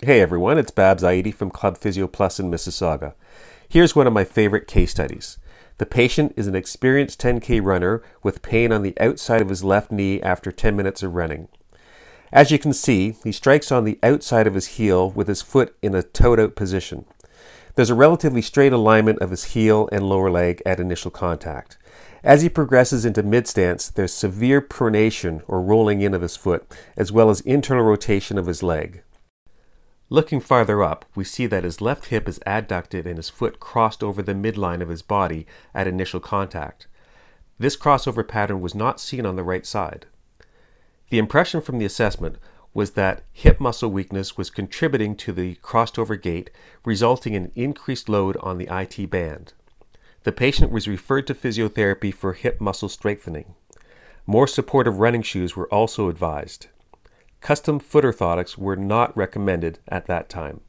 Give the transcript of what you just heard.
Hey everyone, it's Babs Aidi from Club Physio Plus in Mississauga. Here's one of my favorite case studies. The patient is an experienced 10K runner with pain on the outside of his left knee after 10 minutes of running. As you can see, he strikes on the outside of his heel with his foot in a toed out position. There's a relatively straight alignment of his heel and lower leg at initial contact. As he progresses into mid stance, there's severe pronation or rolling in of his foot, as well as internal rotation of his leg. Looking farther up, we see that his left hip is adducted and his foot crossed over the midline of his body at initial contact. This crossover pattern was not seen on the right side. The impression from the assessment was that hip muscle weakness was contributing to the crossed over gait, resulting in increased load on the IT band. The patient was referred to physiotherapy for hip muscle strengthening. More supportive running shoes were also advised custom foot orthotics were not recommended at that time.